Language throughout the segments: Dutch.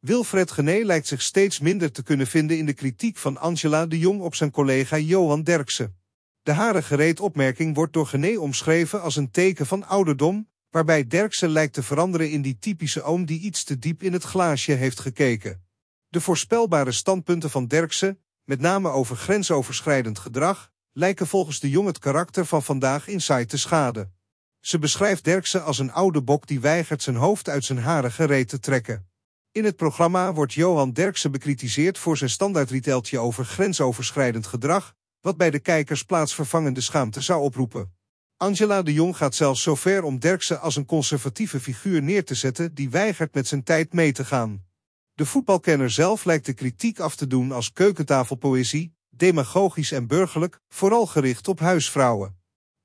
Wilfred Gené lijkt zich steeds minder te kunnen vinden in de kritiek van Angela de Jong op zijn collega Johan Derksen. De harige opmerking wordt door Gené omschreven als een teken van ouderdom, waarbij Derksen lijkt te veranderen in die typische oom die iets te diep in het glaasje heeft gekeken. De voorspelbare standpunten van Derksen, met name over grensoverschrijdend gedrag, lijken volgens de jong het karakter van vandaag in saai te schaden. Ze beschrijft Derksen als een oude bok die weigert zijn hoofd uit zijn harige te trekken. In het programma wordt Johan Derksen bekritiseerd voor zijn standaardriteltje over grensoverschrijdend gedrag, wat bij de kijkers plaatsvervangende schaamte zou oproepen. Angela de Jong gaat zelfs zover om Derksen als een conservatieve figuur neer te zetten die weigert met zijn tijd mee te gaan. De voetbalkenner zelf lijkt de kritiek af te doen als keukentafelpoëzie, demagogisch en burgerlijk, vooral gericht op huisvrouwen.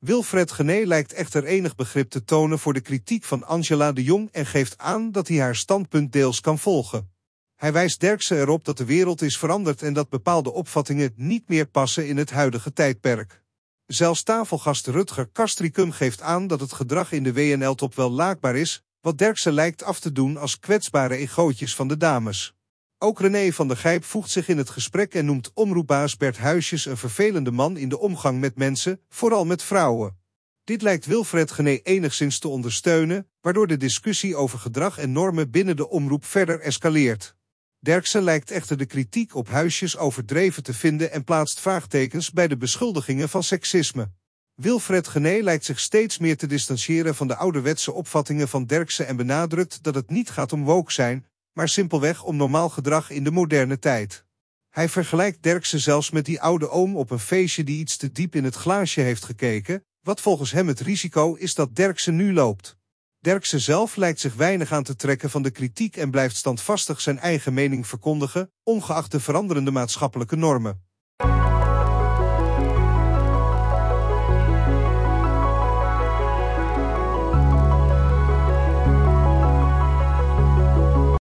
Wilfred Gené lijkt echter enig begrip te tonen voor de kritiek van Angela de Jong en geeft aan dat hij haar standpunt deels kan volgen. Hij wijst Derksen erop dat de wereld is veranderd en dat bepaalde opvattingen niet meer passen in het huidige tijdperk. Zelfs tafelgast Rutger Kastricum geeft aan dat het gedrag in de WNL-top wel laakbaar is, wat Derksen lijkt af te doen als kwetsbare egootjes van de dames. Ook René van der Gijp voegt zich in het gesprek en noemt omroepbaas Bert Huisjes een vervelende man in de omgang met mensen, vooral met vrouwen. Dit lijkt Wilfred Gené enigszins te ondersteunen, waardoor de discussie over gedrag en normen binnen de omroep verder escaleert. Derksen lijkt echter de kritiek op huisjes overdreven te vinden en plaatst vraagtekens bij de beschuldigingen van seksisme. Wilfred Gené lijkt zich steeds meer te distancieren van de ouderwetse opvattingen van Derksen en benadrukt dat het niet gaat om woke zijn, maar simpelweg om normaal gedrag in de moderne tijd. Hij vergelijkt Derksen zelfs met die oude oom op een feestje die iets te diep in het glaasje heeft gekeken, wat volgens hem het risico is dat Derksen nu loopt. Derksen zelf lijkt zich weinig aan te trekken van de kritiek en blijft standvastig zijn eigen mening verkondigen, ongeacht de veranderende maatschappelijke normen.